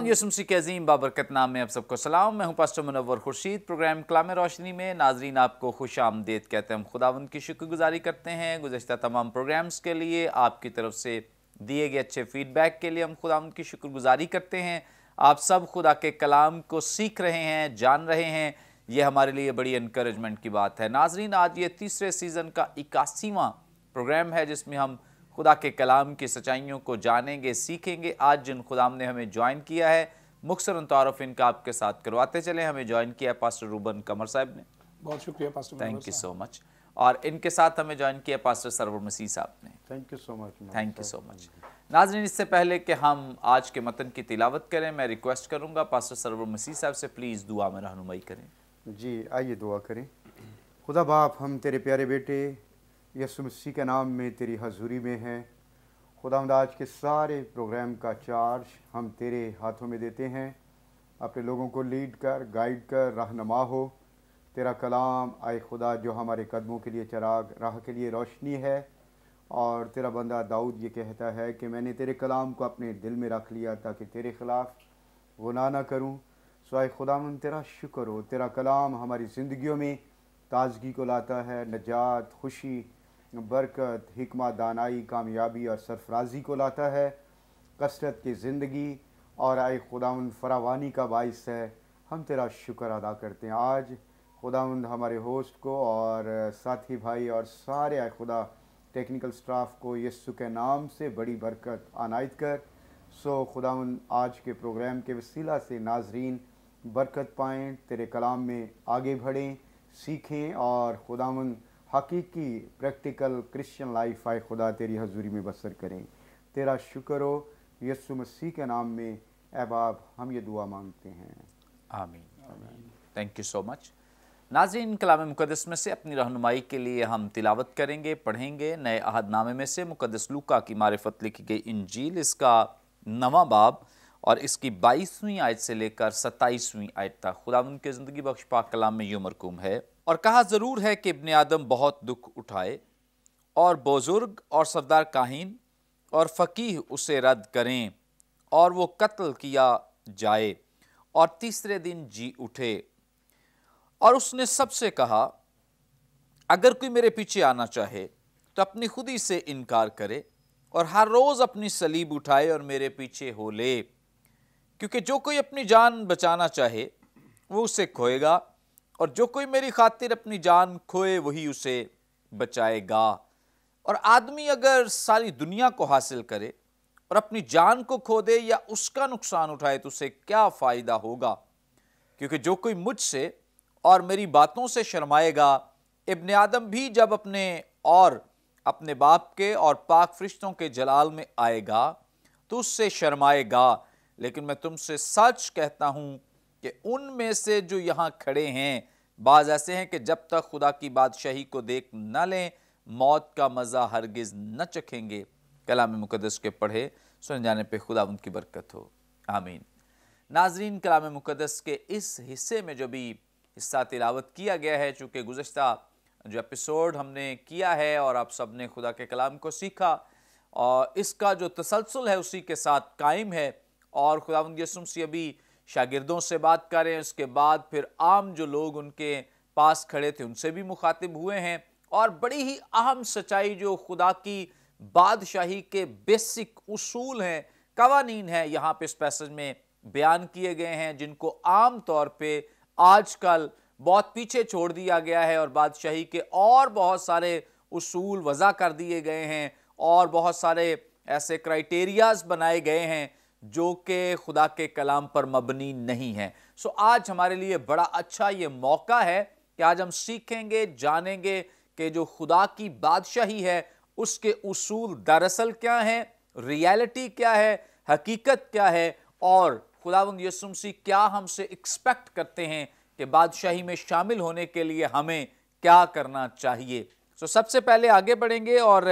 हुआ यसमसी के अजीम बाबरकत नाम में आप सबको सलाम मैं हूँ पास्टर मुनवर खुर्शीद प्रोग्राम कलाम रोशनी में नाजरीन आपको खुश आमदेद कहते हैं हम खुदावंद की शुक्रगुजारी करते हैं गुजशत तमाम प्रोग्राम्स के लिए आपकी तरफ से दिए गए अच्छे फीडबैक के लिए हम खुदावंद की शुक्रगुजारी करते हैं आप सब खुदा के कलाम को सीख रहे हैं जान रहे हैं ये हमारे लिए बड़ी इनक्रेजमेंट की बात है नाजरीन आज ये तीसरे सीज़न का इक्यासीवा प्रोग्राम है जिसमें हम खुदा के कलाम की सच्चाइयों को जानेंगे सीखेंगे आज जिन खुदाम ने हमें ज्वाइन किया है मुख्तर तारफ इनका आपके साथ करवाते चले हमें ज्वाइन किया पास्टर रूबन कमर साहब ने बहुत शुक्रिया pastor thank you so much और इनके साथ हमें ज्वाइन किया पास्टर सरवर मसीह साहब ने thank you so much thank you so much नाजरीन इससे पहले कि हम आज के मतन की तिलावत करें मैं रिक्वेस्ट करूंगा पास्टर सरवर मसीह साहब से प्लीज़ दुआ में रहनुमाई करें जी आइए दुआ करें खुदा बाप हम तेरे प्यारे बेटे यसु मसीह के नाम में तेरी हजूरी में है खुदा आज के सारे प्रोग्राम का चार्ज हम तेरे हाथों में देते हैं अपने लोगों को लीड कर गाइड कर रहनमा हो तेरा कलाम आए खुदा जो हमारे कदमों के लिए चराग राह के लिए रोशनी है और तेरा बंदा दाऊद ये कहता है कि मैंने तेरे कलाम को अपने दिल में रख लिया ताकि तेरे ख़िलाफ़ गुना ना करूँ आए खुदा तेरा शुक्र हो तेरा कलाम हमारी ज़िंदगियों में ताज़गी को लाता है नजात खुशी बरकत हिकमा दानाई कामयाबी और सरफराजी को लाता है कसरत की ज़िंदगी और आए खुदा फरावानी का बायस है हम तेरा शुक्र अदा करते हैं आज खुदा हमारे होस्ट को और साथी भाई और सारे आए खुदा टेक्निकल स्टाफ को यस्सु के नाम से बड़ी बरकत आनायत कर सो खुदा आज के प्रोग्राम के वसीला से नाजरीन बरकत पाएँ तेरे कलाम में आगे बढ़ें सीखें और खुदा हकीकी प्रैक्टिकल क्रिश्चियन लाइफ आए खुदा तेरी हजूरी में बसर करें तेरा शुक्र हो यसु मसीह के नाम में अहबाब हम ये दुआ मांगते हैं आमीन थैंक यू सो मच नाजिन कलाम मुकदस में से अपनी रहनुमाई के लिए हम तिलावत करेंगे पढ़ेंगे नए अहदनामे में से मुकदस लुका की मारफत लिखी गई इंजील इसका नवा बाब और इसकी बाईसवीं आयत से लेकर सत्ताईसवीं आयत तक खुदा उनके ज़िंदगी बख्श पाक कलाम में ये मरकूम है और कहा ज़रूर है कि इबन आदम बहुत दुख उठाए और बुज़ुर्ग और सरदार काहिन और फ़कीह उसे रद्द करें और वो कत्ल किया जाए और तीसरे दिन जी उठे और उसने सबसे कहा अगर कोई मेरे पीछे आना चाहे तो अपनी खुदी से इनकार करे और हर रोज़ अपनी सलीब उठाए और मेरे पीछे हो ले क्योंकि जो कोई अपनी जान बचाना चाहे वो उसे खोएगा और जो कोई मेरी खातिर अपनी जान खोए वही उसे बचाएगा और आदमी अगर सारी दुनिया को हासिल करे और अपनी जान को खो दे या उसका नुकसान उठाए तो उसे क्या फ़ायदा होगा क्योंकि जो कोई मुझसे और मेरी बातों से शर्माएगा इबन आदम भी जब अपने और अपने बाप के और पाक फरिश्तों के जलाल में आएगा तो उससे शर्माएगा लेकिन मैं तुमसे सच कहता हूँ कि उनमें से जो यहाँ खड़े हैं बाज ऐसे हैं कि जब तक खुदा की बादशाही को देख न लें मौत का मज़ा हरगिज़ न चखेंगे कलाम मुकदस के पढ़े सुन जाने पर खुदा उनकी बरकत हो आमीन नाजरीन कलाम मुकदस के इस हिस्से में जो भी हिस्सा तिलावत किया गया है चूँकि गुज्त जो एपिसोड हमने किया है और आप सब ने खुदा के कलाम को सीखा और इसका जो तसलसल है उसी के साथ कायम है और खुदा यसुम से अभी शागिर्दों से बात करें उसके बाद फिर आम जो लोग उनके पास खड़े थे उनसे भी मुखातिब हुए हैं और बड़ी ही अहम सच्चाई जो खुदा की बादशाही के बेसिक उसूल हैं कवानीन हैं यहाँ पे इस पैसेज में बयान किए गए हैं जिनको आम तौर पे आजकल बहुत पीछे छोड़ दिया गया है और बादशाही के और बहुत सारे उसूल वज़ा कर दिए गए हैं और बहुत सारे ऐसे क्राइटेरियाज बनाए गए हैं जो कि खुदा के कलाम पर मबनी नहीं है सो आज हमारे लिए बड़ा अच्छा ये मौका है कि आज हम सीखेंगे जानेंगे कि जो खुदा की बादशाही है उसके उसूल दरअसल क्या हैं रियलिटी क्या है हकीकत क्या है और खुदावंद यसुमसी क्या हमसे एक्सपेक्ट करते हैं कि बादशाही में शामिल होने के लिए हमें क्या करना चाहिए सो सबसे पहले आगे बढ़ेंगे और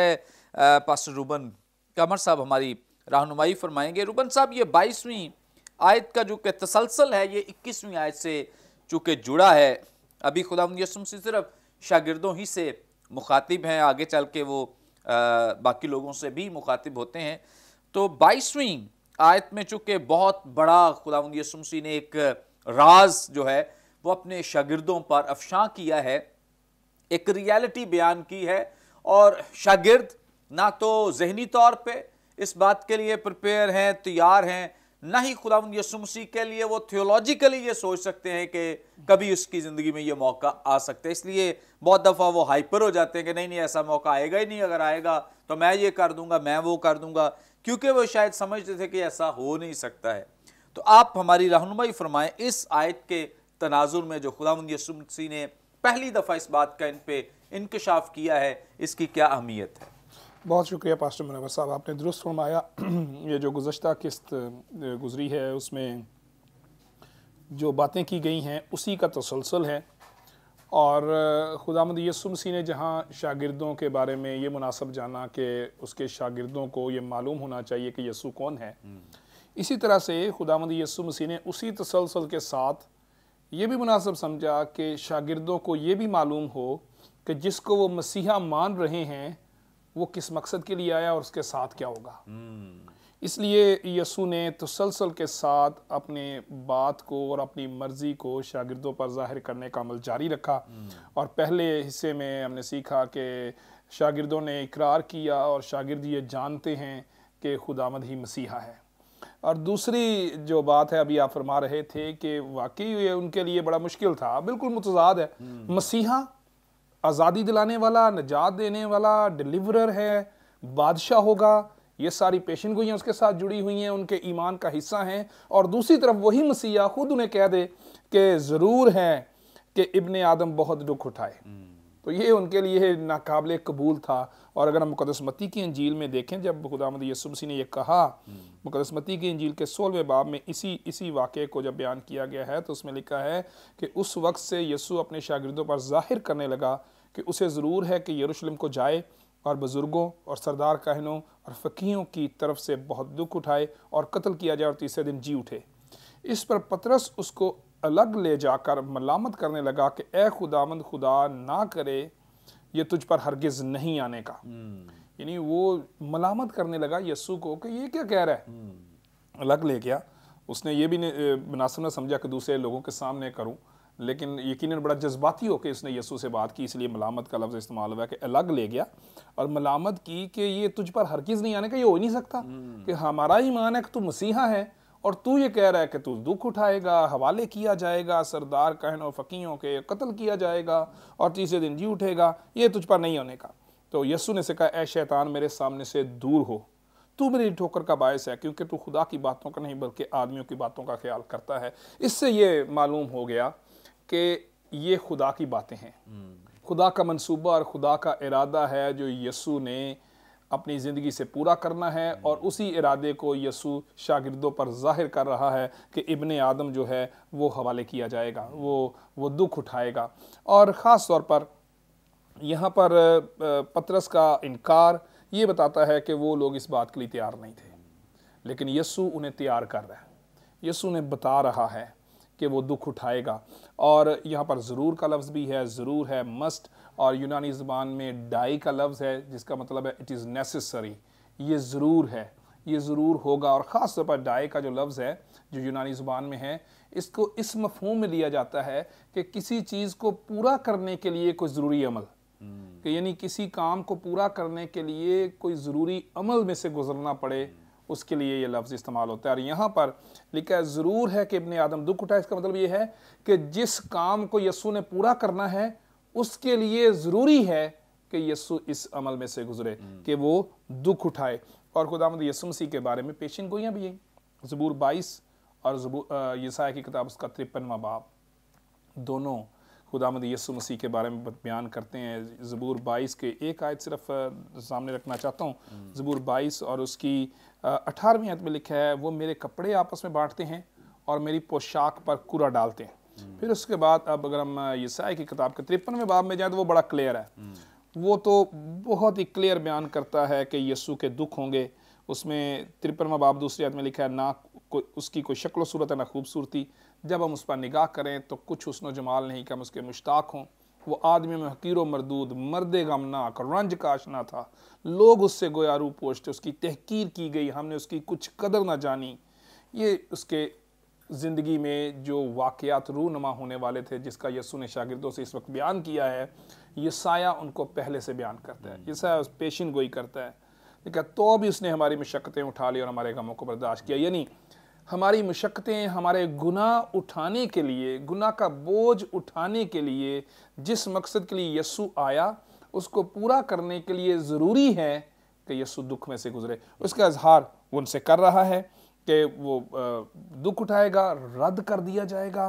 पास रूबन कमर साहब हमारी रहनुमाई फरमाएंगे रुबन साहब ये बाईसवीं आयत का जो कि तसलसल है ये इक्कीसवीं आयत से चूँकि जुड़ा है अभी खुदा यसम से सिर्फ शागिदों ही से मुखातिब हैं आगे चल के वो आ, बाकी लोगों से भी मुखातिब होते हैं तो बाईसवीं आयत में चूँकि बहुत बड़ा खुदा यसमसी ने एक राज जो है वो अपने शागिदों पर अफशा किया है एक रियलिटी बयान की है और शागिर्द ना तो जहनी तौर पर इस बात के लिए प्रिपेयर हैं तैयार हैं ना ही खुदा यसुमसी के लिए वो थियोलॉजिकली ये सोच सकते हैं कि कभी उसकी ज़िंदगी में ये मौका आ सकता है इसलिए बहुत दफ़ा वो हाइपर हो जाते हैं कि नहीं नहीं ऐसा मौका आएगा ही नहीं अगर आएगा तो मैं ये कर दूंगा मैं वो कर दूंगा क्योंकि वो शायद समझते थे कि ऐसा हो नहीं सकता है तो आप हमारी रहनुमाई फरमाएं इस आयत के तनाजुर में जो खुदा यसुमसी ने पहली दफ़ा इस बात का इन पर इनकशाफ किया है इसकी क्या अहमियत है बहुत शुक्रिया पास्टर मुनवर साहब आपने दुरुस्त फरमाया ये जो गुज्त किस्त गुजरी है उसमें जो बातें की गई हैं उसी का तसलसल है और खुदा मद यसुमसी ने जहाँ शागिर्दों के बारे में ये मुनासब जाना कि उसके शागिर्दों को ये मालूम होना चाहिए कि यसु कौन है हम्म। इसी तरह से खुदामद यसु मसीह ने उसी तसलसल के साथ ये भी मुनासब समझा कि शागिर्दों को ये भी मालूम हो कि जिसको वो मसीहा मान रहे हैं वो किस मकसद के लिए आया और उसके साथ क्या होगा हम्म। इसलिए यसु ने तसलसल के साथ अपने बात को और अपनी मर्ज़ी को शागिर्दों पर जाहिर करने का अमल जारी रखा हम्म। और पहले हिस्से में हमने सीखा कि शागिर्दों ने इकरार किया और शागिर्द ये जानते हैं कि खुदामद ही मसीहा है और दूसरी जो बात है अभी आप फरमा रहे थे कि वाकई ये उनके लिए बड़ा मुश्किल था बिल्कुल मुतजाद है हम्म। मसीहा आज़ादी दिलाने वाला निजात देने वाला डिलीवरर है बादशाह होगा ये सारी पेशन गोइयाँ उसके साथ जुड़ी हुई हैं उनके ईमान का हिस्सा हैं और दूसरी तरफ वही मसीहा खुद उन्हें कह दे कि ज़रूर है कि इबन आदम बहुत दुख उठाए हम्म। तो ये उनके लिए नाकबले कबूल था और अगर हम मुकदसमती की अंजील में देखें जब खुदामद यसुमसी ने यह कहा मुकदसमती की अंजील के सोलहवें बाब में इसी इसी वाक़े को जब बयान किया गया है तो उसमें लिखा है कि उस वक्त से यसु अपने शागिदों पर जाहिर करने लगा कि उसे ज़रूर है कि यरूशलेम को जाए और बुज़ुर्गों और सरदार कहनों और फ़कीयों की तरफ से बहुत दुख उठाए और कत्ल किया जाए और तीसरे दिन जी उठे इस पर पतरस उसको अलग ले जाकर मलामत करने लगा कि ए खुदामंद खुदा ना करे ये तुझ पर हरगिज़ नहीं आने का हम्म। यानी वो मलामत करने लगा यस्सू को कि ये क्या कह रहा है हम्म। अलग ले गया उसने ये भी मुनासिब ने समझा कि दूसरे लोगों के सामने करूँ लेकिन यकीन बड़ा जज्बाती होकर इसने यसू से बात की इसलिए मलामत का लफ्ज़ इस्तेमाल हुआ कि अलग ले गया और मलामत की कि ये तुझ पर हरगिज़ नहीं आने का ये हो ही नहीं सकता हम्म। कि हमारा ईमान है कि तू मसीहा है और तू ये कह रहा है कि तू दुख उठाएगा हवाले किया जाएगा सरदार कहन और फ़कीयों के कत्ल किया जाएगा और तीसरे दिन जी उठेगा ये तुझ पर नहीं होने का तो यस्सु ने से कहा ऐ शैतान मेरे सामने से दूर हो तू मेरी ठोकर का बायस है क्योंकि तू खुदा की बातों का नहीं बल्कि आदमियों की बातों का ख्याल करता है इससे ये मालूम हो गया कि ये खुदा की बातें हैं हम्म। खुदा का मनसूबा और खुदा का इरादा है जो यस्सु ने अपनी ज़िंदगी से पूरा करना है और उसी इरादे को यसु शागिर्दों पर जाहिर कर रहा है कि इबन आदम जो है वो हवाले किया जाएगा वो वो दुख उठाएगा और ख़ास तौर पर यहाँ पर पतरस का इनकार ये बताता है कि वो लोग इस बात के लिए तैयार नहीं थे लेकिन यसु उन्हें तैयार कर रहा है यसु उन्हें बता रहा है कि वो दुख उठाएगा और यहाँ पर ज़रूर का लफ्ज़ भी है ज़रूर है मस्ट और यूनानी ज़बान में डाई का लफ्ज़ है जिसका मतलब है इट इज़ नेसेसरी ये ज़रूर है ये ज़रूर होगा और ख़ास तौर पर डाई का जो लफ्ज़ है जो यूनानी ज़ुबान में है इसको इस मफहम में लिया जाता है कि किसी चीज़ को पूरा करने के लिए कोई ज़रूरी अमल हम्म। कि यानी किसी काम को पूरा करने के लिए कोई ज़रूरी अमल में से गुजरना पड़े हम्म। उसके लिए ये लफ्ज़ इस्तेमाल होता है और यहाँ पर लिखा है ज़रूर है कि इबन आदम दुख उठा इसका मतलब ये है कि जिस काम को यसू ने पूरा करना है उसके लिए ज़रूरी है कि यस्सु इस अमल में से गुजरे हम्म। कि वो दुख उठाए और मद यसु मसीह के बारे में पेशन गोइयाँ भी हैं ज़बूर बाईस और यसाई यसाया की किताब उसका तिरपनवा बाप दोनों मद यसु मसीह के बारे में बयान करते हैं ज़बूर बाईस के एक आयत सिर्फ सामने रखना चाहता हूँ हम्म। ज़बूर बाईस और उसकी अठारहवीं आयत में लिखा है वो मेरे कपड़े आपस में बांटते हैं और मेरी पोशाक पर कूड़ा डालते हैं फिर उसके बाद अब अगर हम ईसाई की किताब के तिरपनवे बाब में जाए तो वो बड़ा क्लियर है हम्म। वो तो बहुत ही क्लियर बयान करता है कि यसु के दुख होंगे उसमें तिरपनवा बाब दूसरी याद में लिखा है ना कोई उसकी कोई शक्ल सूरत है ना खूबसूरती जब हम उस पर निगाह करें तो कुछ उसन जमाल नहीं कि हम उसके मुश्ताक हों वो आदमी में हकीर मरदूद मर्द गमनाक रंज काश ना था लोग उससे गोया रू पोशते उसकी तहकीर की गई हमने उसकी कुछ कदर ना जानी ये उसके ज़िंदगी में जो वाक़ात रूनमा होने वाले थे जिसका यसु ने शागिदों से इस वक्त बयान किया है ये साया उनको पहले से बयान करता है हम्म। ये साया पेशन गोई करता है लेकिन तो भी उसने हमारी मशक्क़तें उठा ली और हमारे गमों को बर्दाश्त किया यानी हमारी मशक्क़तें हमारे गुनाह उठाने के लिए गुनाह का बोझ उठाने के लिए जिस मकसद के लिए यसु आया उसको पूरा करने के लिए ज़रूरी है कि यसु दुख में से गुजरे उसका इजहार उनसे कर रहा है के वो दुख उठाएगा रद्द कर दिया जाएगा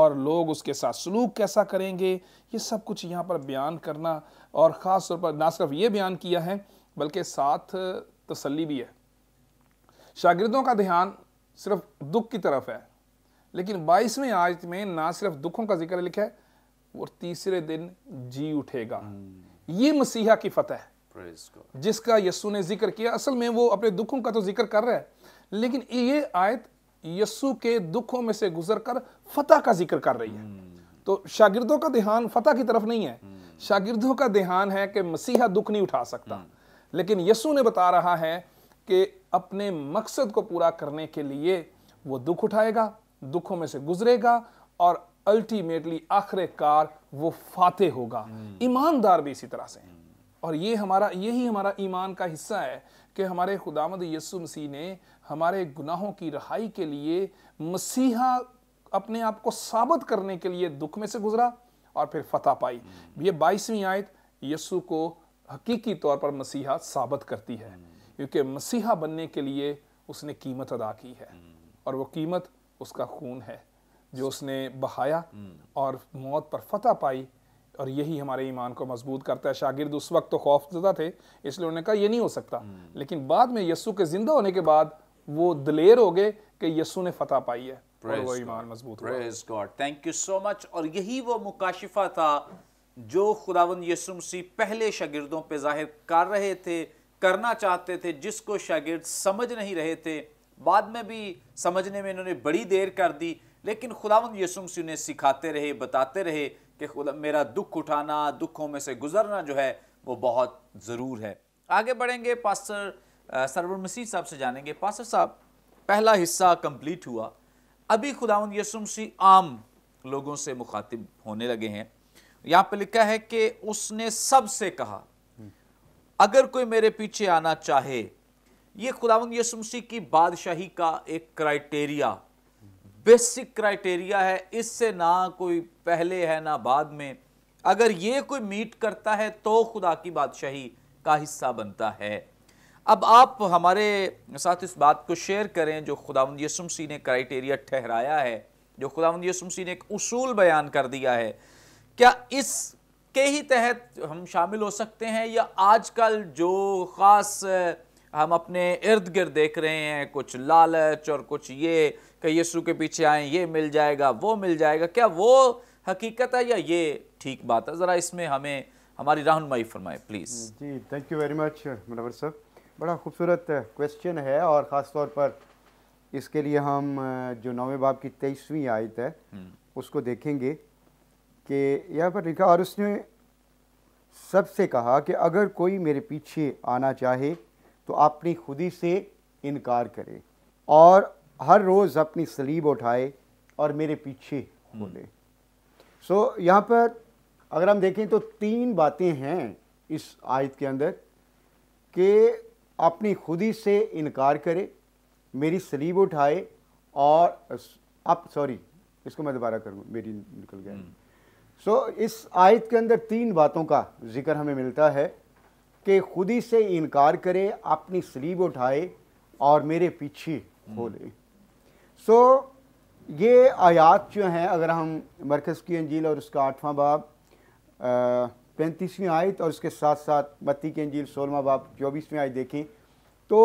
और लोग उसके साथ सलूक कैसा करेंगे ये सब कुछ यहाँ पर बयान करना और ख़ास तौर पर ना सिर्फ ये बयान किया है बल्कि साथ तसली भी है शागिर्दों का ध्यान सिर्फ दुख की तरफ है लेकिन बाईसवें आयत में ना सिर्फ दुखों का जिक्र लिखा है और तीसरे दिन जी उठेगा हम्म। ये मसीहा की फतह है जिसका यस्सु ने जिक्र किया असल में वो अपने दुखों का तो जिक्र कर रहा है लेकिन ये आयत यस्सु के दुखों में से गुजर कर फतह का जिक्र कर रही है तो शागिर्दों का ध्यान फतह की तरफ नहीं है शागिर्दों का ध्यान है कि मसीहा दुख नहीं उठा सकता लेकिन यस्सु ने बता रहा है कि अपने मकसद को पूरा करने के लिए वो दुख उठाएगा दुखों में से गुजरेगा और अल्टीमेटली आखिरकार वो फाते होगा ईमानदार भी इसी तरह से और ये हमारा यही हमारा ईमान का हिस्सा है कि हमारे खुदामद यसु मसीह ने हमारे गुनाहों की रहाई के लिए मसीहा अपने आप को साबित करने के लिए दुख में से गुजरा और फिर फतह पाई हम्म। ये बाईसवीं आयत यसु को हकीकी तौर पर मसीहा साबित करती है हम्म। क्योंकि मसीहा बनने के लिए उसने कीमत अदा की है हम्म। और वो कीमत उसका खून है जो उसने बहाया और मौत पर फतह पाई और यही हमारे ईमान को मजबूत करता है शागिर्द उस वक्त तो खौफ ज़दा थे इसलिए उन्होंने कहा यह नहीं हो सकता लेकिन बाद में यस्सु के ज़िंदा होने के बाद वो दलेर हो गए कि यस्सु ने फतह पाई है और वो ईमान मजबूत God thank you so much और यही वो मुकाशिफा था जो खुदावन यसु मसीह पहले शागिर्दों पे जाहिर कर रहे थे करना चाहते थे जिसको शागिर्द समझ नहीं रहे थे बाद में भी समझने में इन्होंने बड़ी देर कर दी लेकिन खुदावन यसु मसीह ने सिखाते रहे बताते रहे कि मेरा दुख उठाना दुखों में से गुजरना जो है वो बहुत ज़रूर है आगे बढ़ेंगे पास्टर सरवर मसीद साहब से जानेंगे पासर साहब पहला हिस्सा कंप्लीट हुआ अभी खुदा यसुम सी आम लोगों से मुखातिब होने लगे हैं यहाँ पर लिखा है कि उसने सबसे कहा अगर कोई मेरे पीछे आना चाहे ये खुदावंद यसुमसी की बादशाही का एक क्राइटेरिया बेसिक क्राइटेरिया है इससे ना कोई पहले है ना बाद में अगर ये कोई मीट करता है तो खुदा की बादशाही का हिस्सा बनता है अब आप हमारे साथ इस बात को शेयर करें जो खुदावंद यसुमसी ने क्राइटेरिया ठहराया है जो खुदावंद यसुमसी ने एक उसूल बयान कर दिया है क्या इस के ही तहत हम शामिल हो सकते हैं या आजकल जो ख़ास हम अपने इर्द गिर्द देख रहे हैं कुछ लालच और कुछ ये कि यसु के पीछे आए ये मिल जाएगा वो मिल जाएगा क्या वो हकीकत है या ये ठीक बात है ज़रा इसमें हमें हमारी रहनुमाई फरमाए प्लीज़ जी thank you very much Munawar साहब बड़ा खूबसूरत क्वेश्चन है और ख़ास तौर पर इसके लिए हम जो नौवें बाब की तेईसवीं आयत है हम्म। उसको देखेंगे कि यहाँ पर लिखा और उसने सबसे कहा कि अगर कोई मेरे पीछे आना चाहे तो अपनी खुदी से इनकार करे और हर रोज़ अपनी सलीब उठाए और मेरे पीछे हम्म। बोले सो so, यहाँ पर अगर हम देखें तो तीन बातें हैं इस आयत के अंदर कि अपनी खुदी से इनकार करे मेरी सलीब उठाए और आप सॉरी इसको मैं दोबारा करूँ मेरी निकल गया सो हम्म। so, इस आयत के अंदर तीन बातों का जिक्र हमें मिलता है कि खुदी से इनकार करे अपनी सलीब उठाए और मेरे पीछे हम्म। हो ले सो so, ये आयात जो हैं अगर हम मरकज़ की अंजील और उसका आठवां बाब पैंतीसवीं आयत और इसके साथ साथ मत्ती के अंजील सोलमा बाप चौबीसवीं आयत देखें तो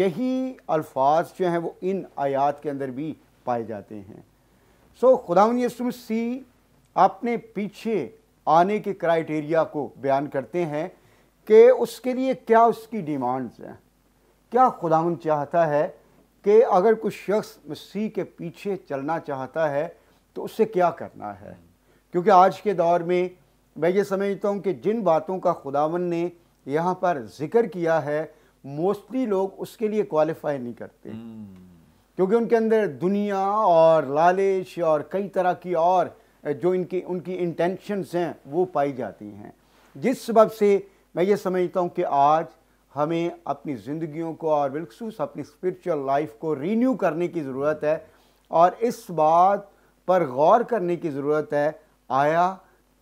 यही अल्फाज जो हैं वो इन आयात के अंदर भी पाए जाते हैं सो खुदा खुदावन अपने पीछे आने के क्राइटेरिया को बयान करते हैं कि उसके लिए क्या उसकी डिमांड्स हैं क्या खुदा चाहता है कि अगर कुछ शख्स मसीह के पीछे चलना चाहता है तो उससे क्या करना है क्योंकि आज के दौर में मैं ये समझता हूँ कि जिन बातों का खुदावन ने यहाँ पर जिक्र किया है मोस्टली लोग उसके लिए क्वालिफाई नहीं करते hmm. क्योंकि उनके अंदर दुनिया और लालच और कई तरह की और जो इनकी उनकी इंटेंशंस हैं वो पाई जाती हैं जिस सबब से मैं ये समझता हूँ कि आज हमें अपनी ज़िंदगियों को और बिलखसूस अपनी स्परिचुअल लाइफ को रीन्यू करने की ज़रूरत है और इस बात पर गौर करने की ज़रूरत है आया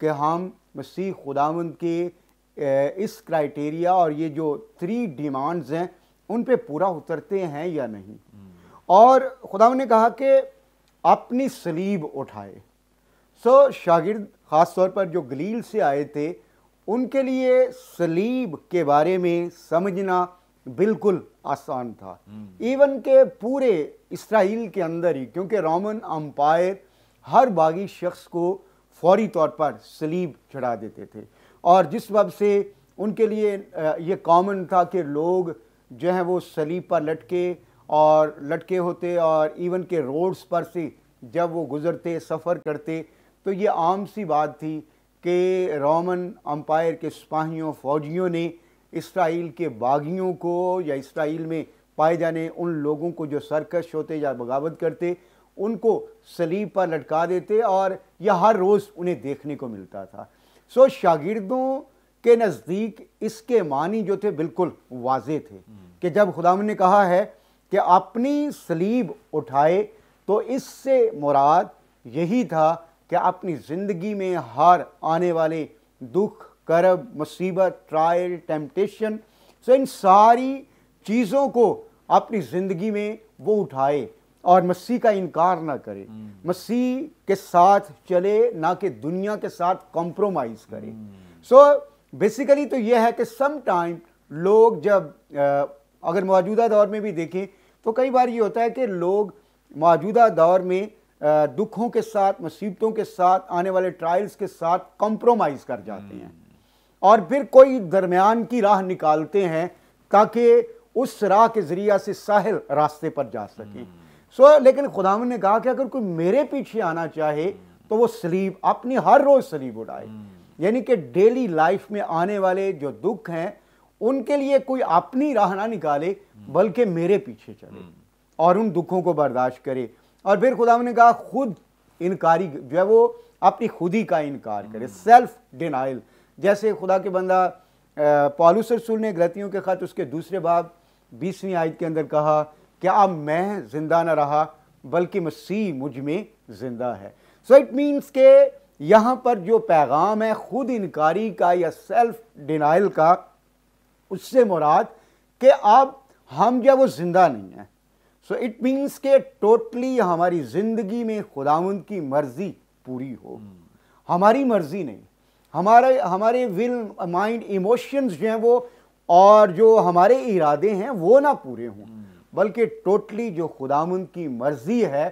कि हम मसीह खुदावंद के इस क्राइटेरिया और ये जो थ्री डिमांड्स हैं उन पे पूरा उतरते हैं या नहीं हम्म। और खुदावंद ने कहा कि अपनी सलीब उठाए सो शागिर्द ख़ास तौर पर जो गलील से आए थे उनके लिए सलीब के बारे में समझना बिल्कुल आसान था इवन हम्म। के पूरे इसराइल के अंदर ही क्योंकि रोमन अम्पायर हर बागी शख्स को फौरी तौर पर सलीब चढ़ा देते थे और जिस वब से उनके लिए ये कॉमन था कि लोग जो है वो सलीब पर लटके और लटके होते और इवन के रोड्स पर से जब वो गुज़रते सफ़र करते तो ये आम सी बात थी कि रोमन अम्पायर के सिपाहियों फ़ौजियों ने इसराइल के बागियों को या इसराइल में पाए जाने उन लोगों को जो सरकश होते या बगावत करते उनको सलीब पर लटका देते और यह हर रोज़ उन्हें देखने को मिलता था सो शागिर्दों के नज़दीक इसके मानी जो थे बिल्कुल वाज थे कि जब खुदा ने कहा है कि अपनी सलीब उठाए तो इससे मुराद यही था कि अपनी ज़िंदगी में हर आने वाले दुख करब मुसीबत ट्रायल टेम्पटेशन सो इन सारी चीज़ों को अपनी ज़िंदगी में वो उठाए और मसीह का इनकार ना करे हम्म। मसीह के साथ चले ना कि दुनिया के साथ कॉम्प्रोमाइज करे सो हम्म। बेसिकली तो यह है कि सम टाइम लोग जब अगर मौजूदा दौर में भी देखें तो कई बार ये होता है कि लोग मौजूदा दौर में दुखों के साथ मुसीबतों के साथ आने वाले ट्रायल्स के साथ कॉम्प्रोमाइज कर जाते हैं हम्म। और फिर कोई दरमियान की राह निकालते हैं ताकि उस राह के ज़रिया से साहिल रास्ते पर जा सकें सो लेकिन खुदा ने कहा कि अगर कोई मेरे पीछे आना चाहे तो वो सलीब अपनी हर रोज़ सलीब उठाए यानी कि डेली लाइफ में आने वाले जो दुख हैं उनके लिए कोई अपनी राह ना निकाले बल्कि मेरे पीछे चले और उन दुखों को बर्दाश्त करे और फिर खुदा ने कहा खुद इनकारी जो है वो अपनी खुदी का इनकार करे सेल्फ डिनाइल जैसे खुदा के बंदा पॉलूस रसूल ने गलतियों के खत उसके दूसरे बाब बीसवीं आयत के अंदर कहा क्या अब मैं जिंदा ना रहा बल्कि मसीह मुझ में जिंदा है सो इट मीन्स के यहाँ पर जो पैगाम है खुद इनकारी का या सेल्फ डिनाइल का उससे मुराद कि अब हम जब वो ज़िंदा नहीं है सो इट मीन्स के टोटली हमारी ज़िंदगी में खुदावंद की मर्ज़ी पूरी हो hmm. हमारी मर्ज़ी नहीं हमारे हमारे विल माइंड इमोशंस जो हैं वो और जो हमारे इरादे हैं वो ना पूरे हों बल्कि टोटली जो खुदाम की मर्जी है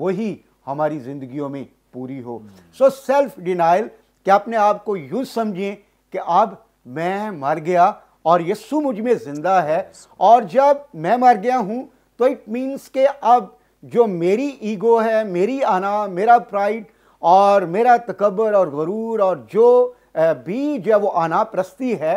वही हमारी ज़िंदगियों में पूरी हो सो सेल्फ डिनाइल कि अपने आप को यू समझें कि अब मैं मर गया और यस्सु मुझ में ज़िंदा है और जब मैं मर गया हूँ तो इट मीन्स के अब जो मेरी ईगो है मेरी आना मेरा प्राइड और मेरा तकबर और गरूर और जो भी जो वो आना प्रस्ती है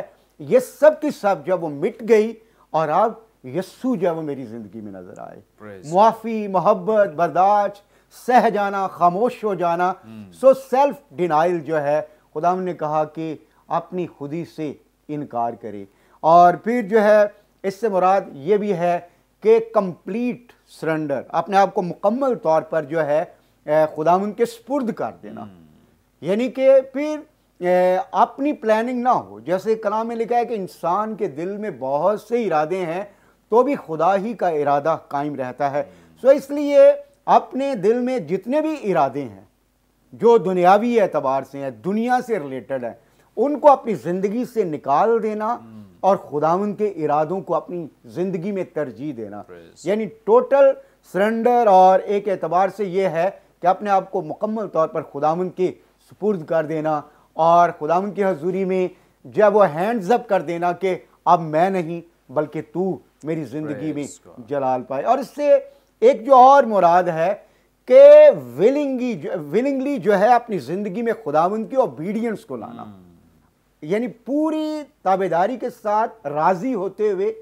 ये सब की सब जब वो मिट गई और अब है वो मेरी ज़िंदगी में नज़र आए मुआफ़ी मोहब्बत बर्दाश्त सह जाना खामोश हो जाना सो सेल्फ डिनाइल जो है खुदा ने कहा कि अपनी खुदी से इनकार करे और फिर जो है इससे मुराद ये भी है कि कंप्लीट सरेंडर अपने आप को मुकम्मल तौर पर जो है खुदा उनके स्पुर्द कर देना hmm. यानी कि फिर अपनी प्लानिंग ना हो जैसे कलाम में लिखा है कि इंसान के दिल में बहुत से इरादे हैं तो भी खुदा ही का इरादा कायम रहता है सो इसलिए अपने दिल में जितने भी इरादे हैं जो दुनियावी एतबार से हैं दुनिया से रिलेटेड हैं उनको अपनी ज़िंदगी से निकाल देना hmm. और खुदावन के इरादों को अपनी ज़िंदगी में तरजीह देना यानी टोटल सरेंडर और एक एतबार से ये है कि अपने आप को मुकम्मल तौर पर खुदावन के सुपुर्द कर देना और खुदावन की हजूरी में जब वो हैंड्स अप कर देना कि अब मैं नहीं बल्कि तू मेरी ज़िंदगी भी जलाल पाए और इससे एक जो और मुराद है कि विलिंगी विलिंगली जो है अपनी ज़िंदगी में खुदावंद की ओबीडियंस को लाना hmm. यानी पूरी ताबेदारी के साथ राज़ी होते हुए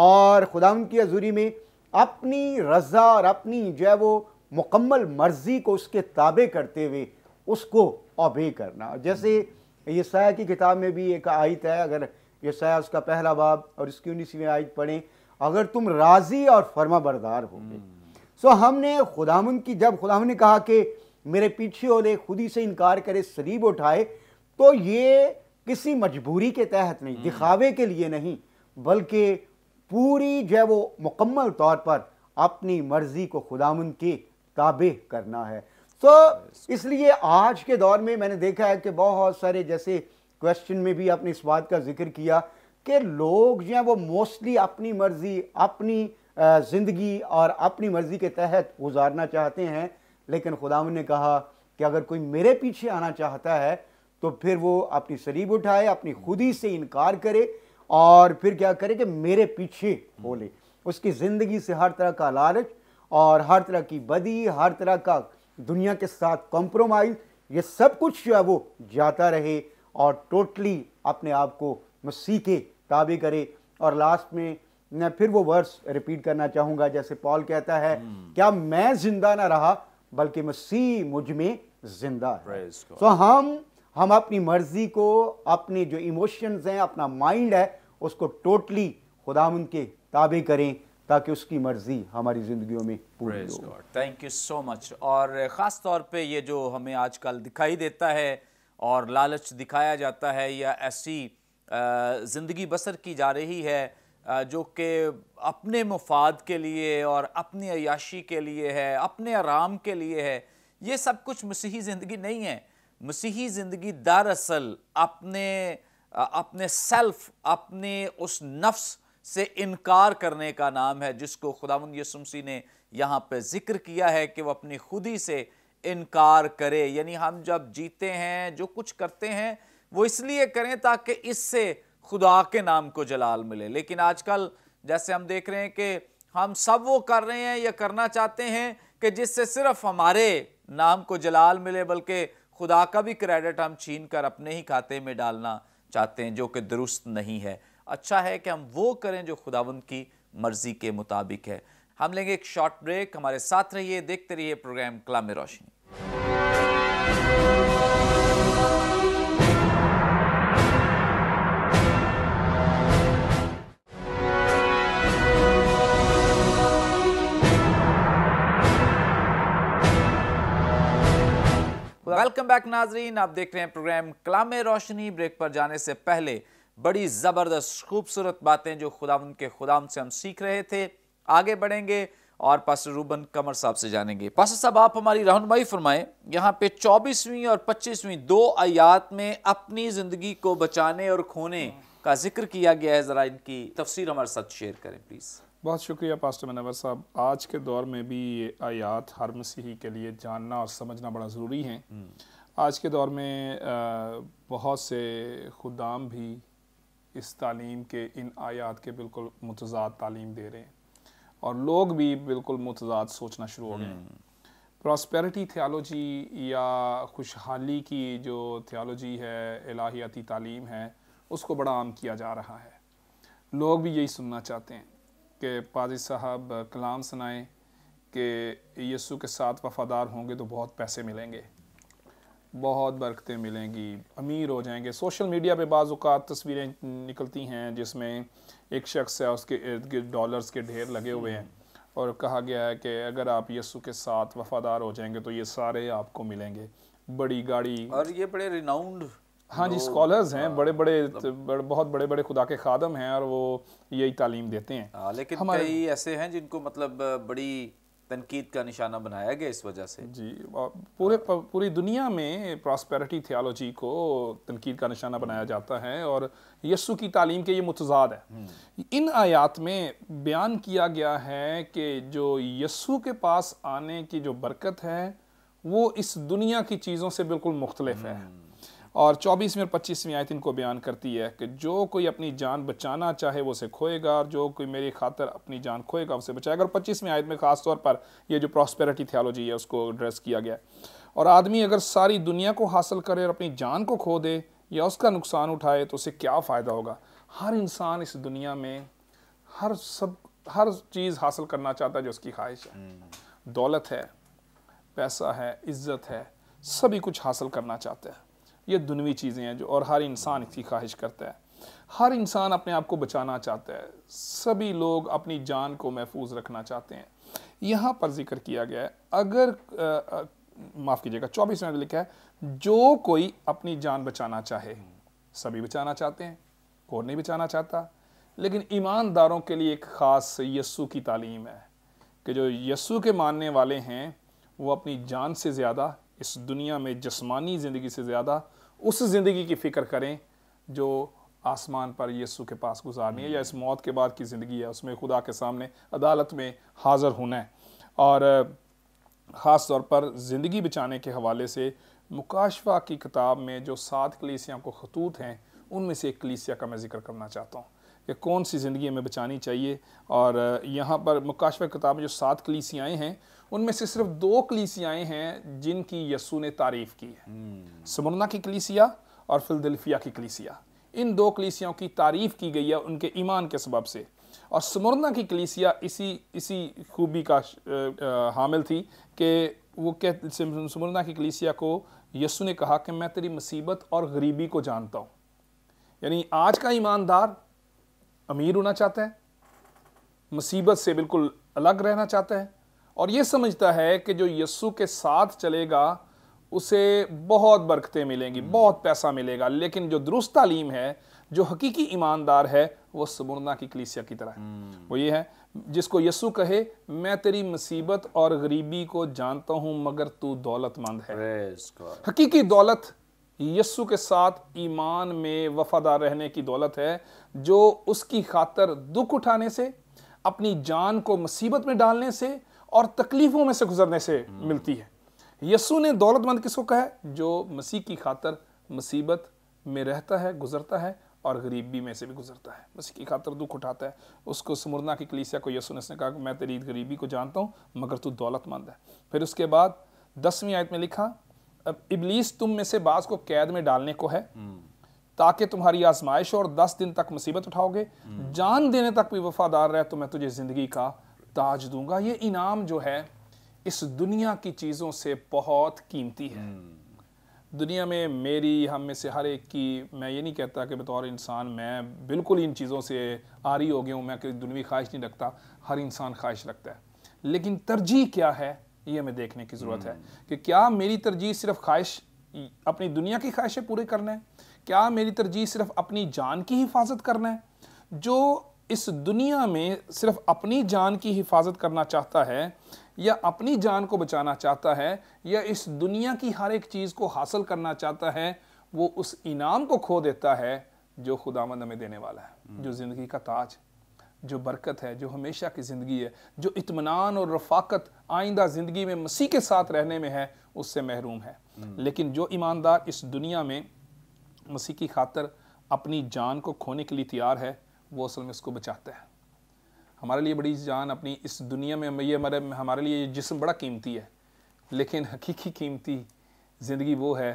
और खुदावंद की हजूरी में अपनी रज़ा और अपनी जो है वो मुकम्मल मर्ज़ी को उसके ताबे करते हुए उसको ओबे करना जैसे hmm. यसाया की किताब में भी एक आयत है अगर यसाया उसका पहला बाब और इसकी उन्नीसवीं आयत पढ़ें अगर तुम राजी और फर्मा बरदार हो गए सो हमने खुदामन की जब खुदाम ने कहा कि मेरे पीछे ओले खुद ही से इनकार करे शरीब उठाए तो ये किसी मजबूरी के तहत नहीं हम्म। दिखावे के लिए नहीं बल्कि पूरी जो है वो मुकम्मल तौर पर अपनी मर्जी को खुदामन के ताबे करना है तो इसलिए आज के दौर में मैंने देखा है कि बहुत सारे जैसे क्वेश्चन में भी आपने इस बात का जिक्र किया कि लोग जो हैं वो मोस्टली अपनी मर्ज़ी अपनी ज़िंदगी और अपनी मर्ज़ी के तहत गुजारना चाहते हैं लेकिन खुदा ने कहा कि अगर कोई मेरे पीछे आना चाहता है तो फिर वो अपनी शरीब उठाए अपनी खुदी से इनकार करे और फिर क्या करे कि मेरे पीछे बोले उसकी ज़िंदगी से हर तरह का लालच और हर तरह की बदी हर तरह का दुनिया के साथ कॉम्प्रोमाइज़ ये सब कुछ जो है वो जाता रहे और टोटली अपने आप को मसीह के ताबी करे और लास्ट में मैं फिर वो वर्स रिपीट करना चाहूंगा जैसे पॉल कहता है hmm. क्या मैं जिंदा ना रहा बल्कि मसीह मुझ में जिंदा है सो so, हम हम अपनी मर्जी को अपने जो इमोशंस हैं अपना माइंड है उसको टोटली खुदा के ताबे करें ताकि उसकी मर्जी हमारी जिंदगियों में पूरी हो थैंक यू सो मच और ख़ास तौर पे ये जो हमें आजकल दिखाई देता है और लालच दिखाया जाता है या ऐसी ज़िंदगी बसर की जा रही है जो कि अपने मफाद के लिए और अपनी अयाशी के लिए है अपने आराम के लिए है ये सब कुछ मसीही ज़िंदगी नहीं है मसीही ज़िंदगी दरअसल अपने अपने सेल्फ अपने उस नफ्स से इनकार करने का नाम है जिसको खुदा यसुमसी ने यहाँ पर जिक्र किया है कि वह अपनी खुदी से इनकार करे यानी हम जब जीते हैं जो कुछ करते हैं वो इसलिए करें ताकि इससे खुदा के नाम को जलाल मिले लेकिन आजकल जैसे हम देख रहे हैं कि हम सब वो कर रहे हैं या करना चाहते हैं कि जिससे सिर्फ हमारे नाम को जलाल मिले बल्कि खुदा का भी क्रेडिट हम छीन कर अपने ही खाते में डालना चाहते हैं जो कि दुरुस्त नहीं है अच्छा है कि हम वो करें जो खुदावंद की मर्ज़ी के मुताबिक है हम लेंगे एक शॉर्ट ब्रेक हमारे साथ रहिए देखते रहिए programme Kalam Roshni welcome back नाजरीन आप देख रहे हैं प्रोग्राम कलाम रोशनी ब्रेक पर जाने से पहले बड़ी ज़बरदस्त खूबसूरत बातें जो खुदा उनके खुदाम से हम सीख रहे थे आगे बढ़ेंगे और पास रूबन कमर साहब से जानेंगे पास साहब आप हमारी रहनमई फरमाएं यहाँ पे चौबीसवीं और पच्चीसवीं दो आयात में अपनी ज़िंदगी को बचाने और खोने का जिक्र किया गया है ज़रा इनकी तफसीर हमारे साथ शेयर करें प्लीज़ बहुत शुक्रिया पास्टर मनवर साहब आज के दौर में भी ये आयात हर मसीही के लिए जानना और समझना बड़ा ज़रूरी है हम्म। आज के दौर में बहुत से खुदाम भी इस तालीम के इन आयात के बिल्कुल मतजाद तालीम दे रहे हैं और लोग भी बिल्कुल मतजाद सोचना शुरू हो गए प्रॉस्पेरिटी हम्म। थियालॉजी या खुशहाली की जो थियालॉजी है इलाहियाती तालीम है उसको बड़ा आम किया जा रहा है लोग भी यही सुनना चाहते हैं कि पाजी साहब कलाम सुनाएं कि यस्सु के साथ वफ़ादार होंगे तो बहुत पैसे मिलेंगे बहुत बरकतें मिलेंगी अमीर हो जाएंगे सोशल मीडिया पे बाज़ात तस्वीरें निकलती हैं जिसमें एक शख्स है उसके इर्द गिर्द डॉलर्स के ढेर लगे हुए हैं और कहा गया है कि अगर आप यस्सु के साथ वफ़ादार हो जाएंगे तो ये सारे आपको मिलेंगे बड़ी गाड़ी और ये बड़े रिनाउंड हाँ जी स्कॉलर्स तो हैं हाँ, बड़े मतलब बड़े बहुत बड़े बड़े खुदा के खादम हैं और वो यही तालीम देते हैं आ, हाँ, लेकिन हमारे कई ऐसे हैं जिनको मतलब बड़ी तनकीद का निशाना बनाया गया इस वजह से जी पूरे पूरी दुनिया में प्रॉस्पेरिटी थियोलॉजी को तनकीद का निशाना बनाया हम्म। जाता है और यस्सु की तालीम के ये मुतजाद है हम्म। इन आयात में बयान किया गया है कि जो यस्सु के पास आने की जो बरकत है वो इस दुनिया की चीज़ों से बिल्कुल मुख्तलफ है हम्म। और चौबीसवीं और पच्चीसवीं आयत इनको बयान करती है कि जो कोई अपनी जान बचाना चाहे वो उसे खोएगा और जो कोई मेरी खातर अपनी जान खोएगा उसे बचाएगा और पच्चीसवीं आयत में ख़ास तौर पर ये जो प्रॉस्पेरिटी थियोलॉजी है उसको एड्रेस किया गया और आदमी अगर सारी दुनिया को हासिल करे और अपनी जान को खो दे या उसका नुकसान उठाए तो उसे क्या फ़ायदा होगा हर इंसान इस दुनिया में हर सब हर चीज़ हासिल करना चाहता है जो उसकी ख्वाहिश है हम्म। दौलत है पैसा है इज़्ज़त है सभी कुछ हासिल करना चाहते हैं ये दुनवी चीज़ें हैं जो और हर इंसान इसकी ख्वाहिश करता है हर इंसान अपने आप को बचाना चाहता है सभी लोग अपनी जान को महफूज रखना चाहते हैं यहाँ पर जिक्र किया गया है अगर माफ़ कीजिएगा चौबीस में लिखा है जो कोई अपनी जान बचाना चाहे सभी बचाना चाहते हैं कौन नहीं बचाना चाहता लेकिन ईमानदारों के लिए एक ख़ास यस्सु की तालीम है कि जो यस्सु के मानने वाले हैं वो अपनी जान से ज़्यादा इस दुनिया में जस्मानी ज़िंदगी से ज़्यादा उस ज़िंदगी की फ़िक्र करें जो आसमान पर यीशु के पास गुजारनी है या इस मौत के बाद की ज़िंदगी है उसमें खुदा के सामने अदालत में हाजिर होना है और ख़ास तौर पर ज़िंदगी बचाने के हवाले से मुकाशवा की किताब में जो सात कलीसिया को खतूत हैं उनमें से एक कलीसिया का मैं ज़िक्र करना चाहता हूँ कि कौन सी ज़िंदगी हमें बचानी चाहिए और यहाँ पर मुकाशवा किताब में जो सात कलीसियाएँ हैं उनमें से सिर्फ दो कलीसियाएं हैं जिनकी यस्सु ने तारीफ की है हम्म। समरना की कलीसिया और फिलदल्फिया की कलीसिया इन दो कलीसियाओं की तारीफ की गई है उनके ईमान के सबब से और समरना की कलीसिया इसी इसी खूबी का हामिल थी कि वो कह समरना की कलीसिया को यस्सु ने कहा कि मैं तेरी मुसीबत और गरीबी को जानता हूँ यानी आज का ईमानदार अमीर होना चाहता है मुसीबत से बिल्कुल अलग रहना चाहता है और ये समझता है कि जो यस्सु के साथ चलेगा उसे बहुत बरकतें मिलेंगी हम्म। बहुत पैसा मिलेगा लेकिन जो दुरुस्त तालीम है जो हकीकी ईमानदार है वो समरना की कलीसिया की तरह है हम्म। वो ये है जिसको यस्सु कहे मैं तेरी मुसीबत और गरीबी को जानता हूं मगर तू दौलतमंद है हकीकी दौलत यस्सु के साथ ईमान में वफादार रहने की दौलत है जो उसकी खातर दुख उठाने से अपनी जान को मुसीबत में डालने से और तकलीफ़ों में से गुजरने से मिलती है यसु ने दौलतमंद किसको कहा है जो मसीह की खातर मुसीबत में रहता है गुजरता है और गरीबी में से भी गुजरता है मसीह की खातर दुख उठाता है उसको समरना की कलीसिया को यसु ने उसने कहा मैं तेरी गरीबी को जानता हूँ मगर तू दौलतमंद है फिर उसके बाद दसवीं आयत में लिखा अब इबलीस तुम में से बाज को कैद में डालने को है ताकि तुम्हारी आजमाइश और दस दिन तक मुसीबत उठाओगे जान देने तक भी वफादार रहे तो मैं तुझे ज़िंदगी का ताज दूंगा ये इनाम जो है इस दुनिया की चीज़ों से बहुत कीमती है हम्म। दुनिया में मेरी हम में से हर एक की मैं ये नहीं कहता कि बतौर इंसान मैं बिल्कुल इन चीज़ों से आ रही हो गया हूँ मैं कोई दुनिया ख्वाहिश नहीं रखता हर इंसान ख्वाहिश रखता है लेकिन तरजीह क्या है ये हमें देखने की ज़रूरत है हम्म। कि क्या मेरी तरजीह सिर्फ ख्वाहिश अपनी दुनिया की ख्वाहिशें पूरी करना है क्या मेरी तरजीह सिर्फ अपनी जान की हिफाजत करना है जो इस दुनिया में सिर्फ अपनी जान की हिफाजत करना चाहता है या अपनी जान को बचाना चाहता है या इस दुनिया की हर एक चीज़ को हासिल करना चाहता है वो उस इनाम को खो देता है जो खुदामंद हमें देने वाला है हम्म। जो ज़िंदगी का ताज जो बरकत है जो हमेशा की ज़िंदगी है जो इतमान और रफाकत आइंदा ज़िंदगी में मसीह के साथ रहने में है उससे महरूम है हम्म। लेकिन जो ईमानदार इस दुनिया में मसीह की खातर अपनी जान को खोने के लिए तैयार है वो असल में उसको बचाता है हमारे लिए बड़ी जान अपनी इस दुनिया में ये हमारे हमारे लिए जिसम बड़ा कीमती है लेकिन हकीकी कीमती ज़िंदगी वो है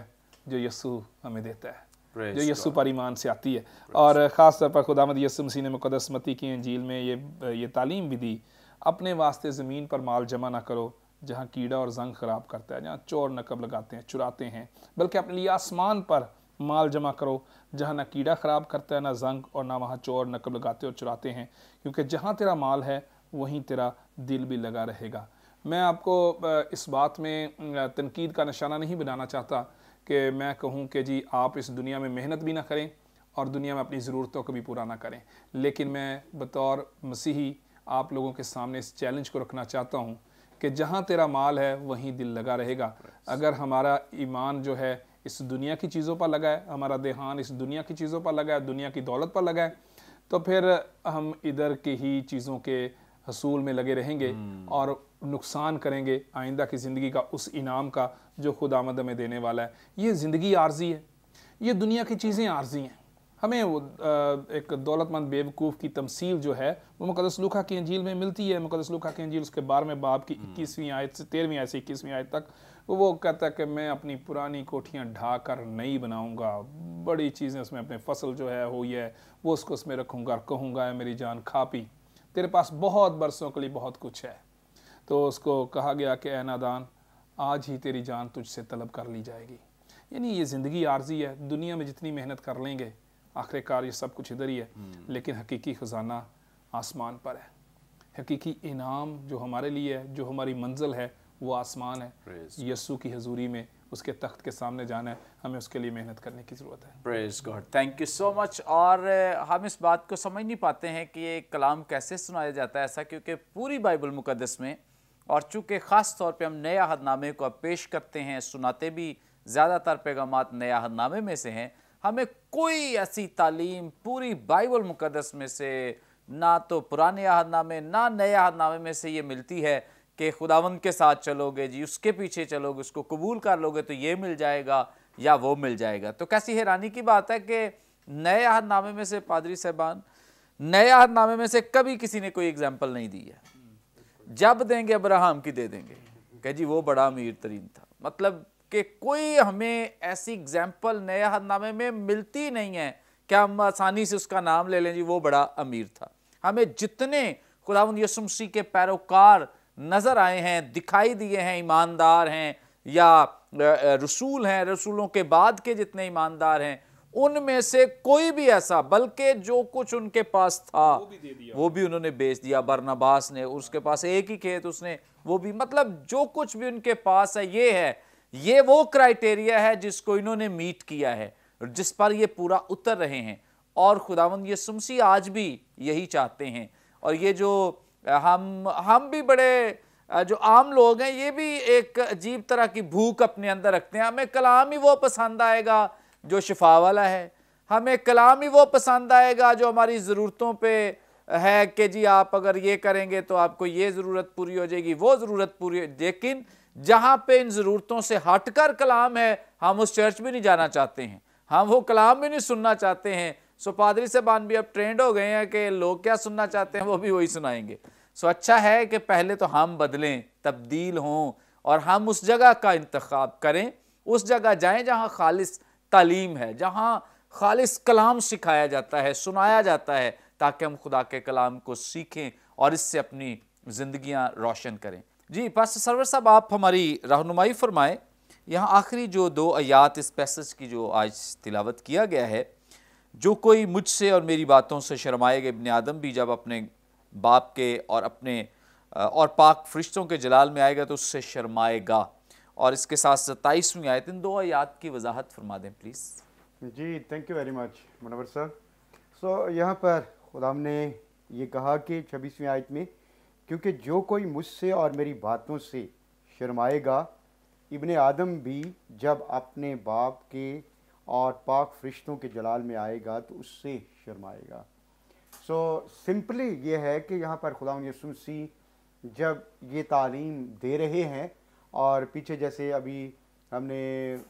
जो यस्सु हमें देता है जो यस्सु पर ईमान से आती है और ख़ास तौर पर खुदामद यसु मसीह ने मुकदसमती की अंजील में ये ये तालीम भी दी अपने वास्ते ज़मीन पर माल जमा ना करो जहाँ कीड़ा और जंग ख़राब करता है जहाँ चोर नकब लगाते हैं चुराते हैं बल्कि अपने लिए आसमान पर माल जमा करो जहाँ ना कीड़ा ख़राब करता है ना जंग और ना वहाँ चोर नकल लगाते और चुराते हैं क्योंकि जहाँ तेरा माल है वहीं तेरा दिल भी लगा रहेगा मैं आपको इस बात में तनकीद का निशाना नहीं बनाना चाहता कि मैं कहूँ कि जी आप इस दुनिया में मेहनत भी ना करें और दुनिया में अपनी ज़रूरतों को भी पूरा ना करें लेकिन मैं बतौर मसीही आप लोगों के सामने इस चैलेंज को रखना चाहता हूँ कि जहाँ तेरा माल है वहीं दिल लगा रहेगा अगर हमारा ईमान जो है इस दुनिया की चीज़ों पर लगा है हमारा देहान इस दुनिया की चीज़ों पर लगा है दुनिया की दौलत पर लगा है तो फिर हम इधर की ही चीज़ों के हसूल में लगे रहेंगे हम्म। और नुकसान करेंगे आइंदा की ज़िंदगी का उस इनाम का जो खुद आमद हमें देने वाला है ये ज़िंदगी आर्जी है ये दुनिया की चीज़ें आर्जी हैं हमें वो एक दौलतमंद बेवकूफ़ की तमसील जो है वो मुकदस लुखा की अंजील में मिलती है मुकदस लुखा की अंजील उसके बारहवें बाब की हम्म। इक्कीसवीं आयत से तेरहवीं आयत से इक्कीसवीं आयत तक वो कहता है कि मैं अपनी पुरानी कोठियाँ ढा कर नई बनाऊँगा बड़ी चीज़ें उसमें अपने फसल जो है हुई है वो उसको उसमें रखूँगा कहूँगा मेरी जान खा पी तेरे पास बहुत बरसों के लिए बहुत कुछ है तो उसको कहा गया कि ऐना नादान आज ही तेरी जान तुझसे तलब कर ली जाएगी यानी ये ज़िंदगी आर्जी है दुनिया में जितनी मेहनत कर लेंगे आखिरकार ये सब कुछ इधर ही है हम्म। लेकिन हकीकी ख़जाना आसमान पर है हकीकी इनाम जो हमारे लिए है जो हमारी मंजिल है वो आसमान है यस्सु की हजूरी में उसके तख्त के सामने जाना है हमें उसके लिए मेहनत करने की ज़रूरत है praise God thank you so much और हम इस बात को समझ नहीं पाते हैं कि ये कलाम कैसे सुनाया जाता है ऐसा क्योंकि पूरी बाइबल मुकदस में और चूँकि ख़ास तौर पे हम नए अहदनामे को अब पेश करते हैं सुनाते भी ज़्यादातर पैगाम नए अहदनामे में से हैं हमें कोई ऐसी तालीम पूरी बाइबल मुकदस में से ना तो पुराने अहदनामे ना नए अहदनामे में से ये मिलती है कि खुदावंद के साथ चलोगे जी उसके पीछे चलोगे उसको कबूल कर लोगे तो ये मिल जाएगा या वो मिल जाएगा तो कैसी हैरानी की बात है कि नए अहदनामे में से पादरी साहबान नए अहदनामे में से कभी किसी ने कोई एग्जाम्पल नहीं दी है जब देंगे अब्राहम की दे देंगे कह जी वो बड़ा अमीर तरीन था मतलब कि कोई हमें ऐसी एग्जाम्पल नए अहदनामे में मिलती नहीं है कि हम आसानी से उसका नाम ले लें जी वो बड़ा अमीर था हमें जितने खुदा यसुमसी के पैरोकार नज़र आए हैं दिखाई दिए हैं ईमानदार हैं या रसूल हैं रसूलों के बाद के जितने ईमानदार हैं उनमें से कोई भी ऐसा बल्कि जो कुछ उनके पास था वो भी, वो भी उन्होंने बेच दिया बरनबास ने उसके पास एक ही खेत उसने वो भी मतलब जो कुछ भी उनके पास है ये है ये वो क्राइटेरिया है जिसको इन्होंने मीट किया है जिस पर ये पूरा उतर रहे हैं और खुदावंद ये सुमसी आज भी यही चाहते हैं और ये जो हम हम भी बड़े जो आम लोग हैं ये भी एक अजीब तरह की भूख अपने अंदर रखते हैं हमें कलाम ही वो पसंद आएगा जो शिफा वाला है हमें कलाम ही वो पसंद आएगा जो हमारी ज़रूरतों पे है कि जी आप अगर ये करेंगे तो आपको ये ज़रूरत पूरी हो जाएगी वो ज़रूरत पूरी लेकिन जहाँ पे इन ज़रूरतों से हटकर कलाम है हम उस चर्च भी नहीं जाना चाहते हैं हम वो कलाम भी नहीं सुनना चाहते हैं सो पादरी साहबान भी अब ट्रेंड हो गए हैं कि लोग क्या सुनना चाहते हैं वो भी वही सुनाएंगे सो अच्छा है कि पहले तो हम बदलें तब्दील हों और हम उस जगह का इंतखब करें उस जगह जाएं जहां खालिस तालीम है जहां खालिस कलाम सिखाया जाता है सुनाया जाता है ताकि हम खुदा के कलाम को सीखें और इससे अपनी ज़िंदगियाँ रोशन करें जी पास्टर सरवर साहब आप हमारी रहनुमाई फरमाएँ यहाँ आखिरी जो दो आयात इस पैसेज की जो आज तिलावत किया गया है जो कोई मुझसे और मेरी बातों से शर्माएगा इबन आदम भी जब अपने बाप के और अपने और पाक फरिश्तों के जलाल में आएगा तो उससे शर्माएगा और इसके साथ सत्ताईसवीं आयत इन दो आयात की वजाहत फरमा दें प्लीज़ जी thank you very much Munawar sir so यहाँ पर खुदाम ने ये कहा कि छब्बीसवीं आयत में क्योंकि जो कोई मुझसे और मेरी बातों से शर्माएगा इबन आदम भी जब अपने बाप के और पाक फरिश्तों के जलाल में आएगा तो उससे शर्माएगा सो so, सिंपली ये है कि यहाँ पर खुदा यसुसी जब ये तालीम दे रहे हैं और पीछे जैसे अभी हमने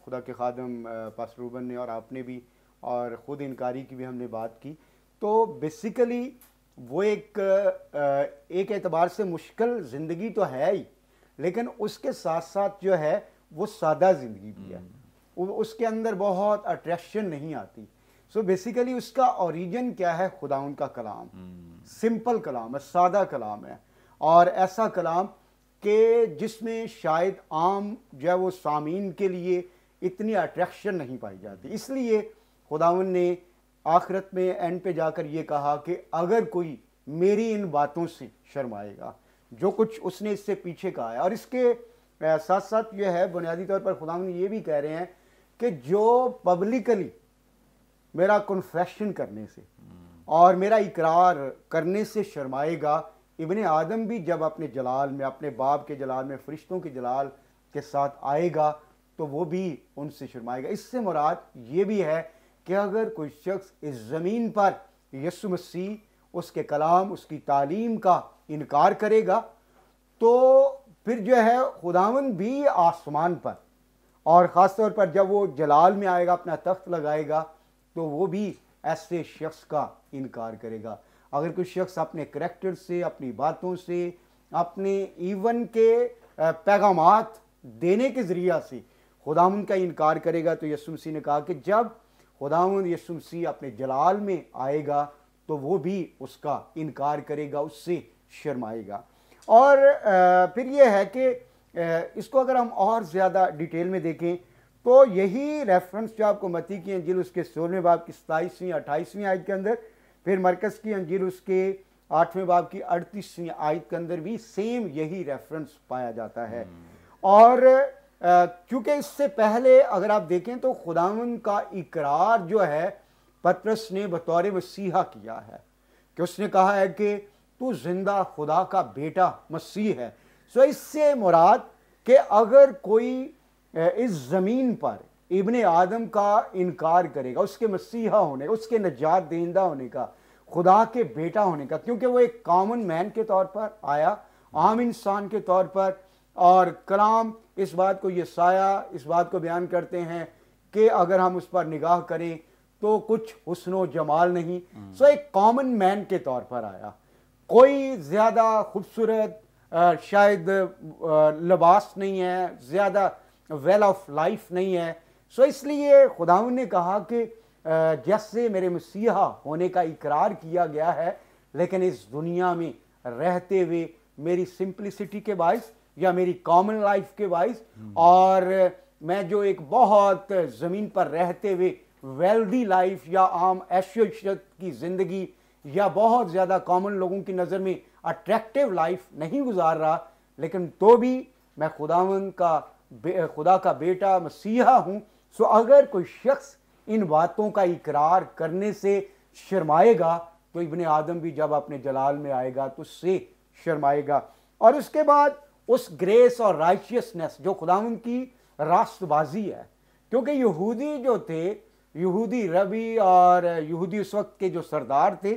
खुदा के खादम पासरूबन ने और आपने भी और ख़ुद इनकारी की भी हमने बात की तो बेसिकली वो एक एक एतबार से मुश्किल ज़िंदगी तो है ही लेकिन उसके साथ साथ जो है वो सादा ज़िंदगी भी है हम्म। उसके अंदर बहुत अट्रैक्शन नहीं आती सो so बेसिकली उसका ओरिजिन क्या है खुदा उनका कलाम सिंपल हम्म। hmm. कलाम है सादा कलाम है और ऐसा कलाम के जिसमें शायद आम जो है वो सामीन के लिए इतनी अट्रैक्शन नहीं पाई जाती इसलिए खुदावन ने आखिरत में एंड पे जाकर ये कहा कि अगर कोई मेरी इन बातों से शर्माएगा जो कुछ उसने इससे पीछे कहा है और इसके साथ साथ यह है बुनियादी तौर पर खुदावन ये भी कह रहे हैं कि जो पब्लिकली मेरा कन्फेशन करने से और मेरा इकरार करने से शर्माएगा इबन आदम भी जब अपने जलाल में अपने बाप के जलाल में फरिश्तों के जलाल के साथ आएगा तो वो भी उनसे शर्माएगा इससे मुराद ये भी है कि अगर कोई शख्स इस ज़मीन पर यसु मसीह उसके कलाम उसकी तालीम का इनकार करेगा तो फिर जो है खुदावन भी आसमान पर और ख़ास तौर पर जब वो जलाल में आएगा अपना तख्त लगाएगा तो वो भी ऐसे शख्स का इनकार करेगा अगर कोई शख्स अपने करेक्टर से अपनी बातों से अपने ईवन के पैगाम देने के ज़रिया से खुदाम का इनकार करेगा तो यसुमसी ने कहा कि जब खुदाम यसुमसी अपने जलाल में आएगा तो वो भी उसका इनकार करेगा उससे शर्माएगा और फिर यह है कि इसको अगर हम और ज़्यादा डिटेल में देखें तो यही रेफरेंस जो आपको मती की अंजील उसके सोलहवें बाब की सताईसवीं अट्ठाईसवीं आयत के अंदर फिर मरकज़ की अंजील उसके आठवें बाब की अड़तीसवीं आयत के अंदर भी सेम यही रेफरेंस पाया जाता है हम्म। और क्योंकि इससे पहले अगर आप देखें तो खुदावन का इकरार जो है पत्रस ने बतौर मसीहा किया है कि उसने कहा है कि तू जिंदा खुदा का बेटा मसीह है सो इससे मुराद कि अगर कोई इस ज़मीन पर इबन आदम का इनकार करेगा उसके मसीहा होने का उसके नजात दहिंदा होने का खुदा के बेटा होने का क्योंकि वो एक कॉमन मैन के तौर पर आया आम इंसान के तौर पर और कलाम इस बात को ये साया इस बात को बयान करते हैं कि अगर हम उस पर निगाह करें तो कुछ हुसनो जमाल नहीं सो एक कॉमन मैन के तौर पर आया कोई ज़्यादा खूबसूरत शायद लबास नहीं है ज़्यादा वेल ऑफ लाइफ नहीं है सो इसलिए खुदा ने कहा कि जैसे मेरे मसीहा होने का इकरार किया गया है लेकिन इस दुनिया में रहते हुए मेरी सिंप्लिसिटी के बायस या मेरी कॉमन लाइफ के बायस हम्म। और मैं जो एक बहुत ज़मीन पर रहते हुए वेल्दी लाइफ या आम ऐशत की ज़िंदगी या बहुत ज़्यादा कॉमन लोगों की नज़र में अट्रैक्टिव लाइफ नहीं गुजार रहा लेकिन तो भी मैं खुदावन का खुदा का बेटा मसीहा हूँ सो अगर कोई शख्स इन बातों का इकरार करने से शर्माएगा तो इबन आदम भी जब अपने जलाल में आएगा तो उससे शर्माएगा और उसके बाद उस ग्रेस और राइशियसनेस जो खुदावन की रास्तबाजी है क्योंकि यहूदी जो थे यहूदी रबी और यहूदी उस वक्त के जो सरदार थे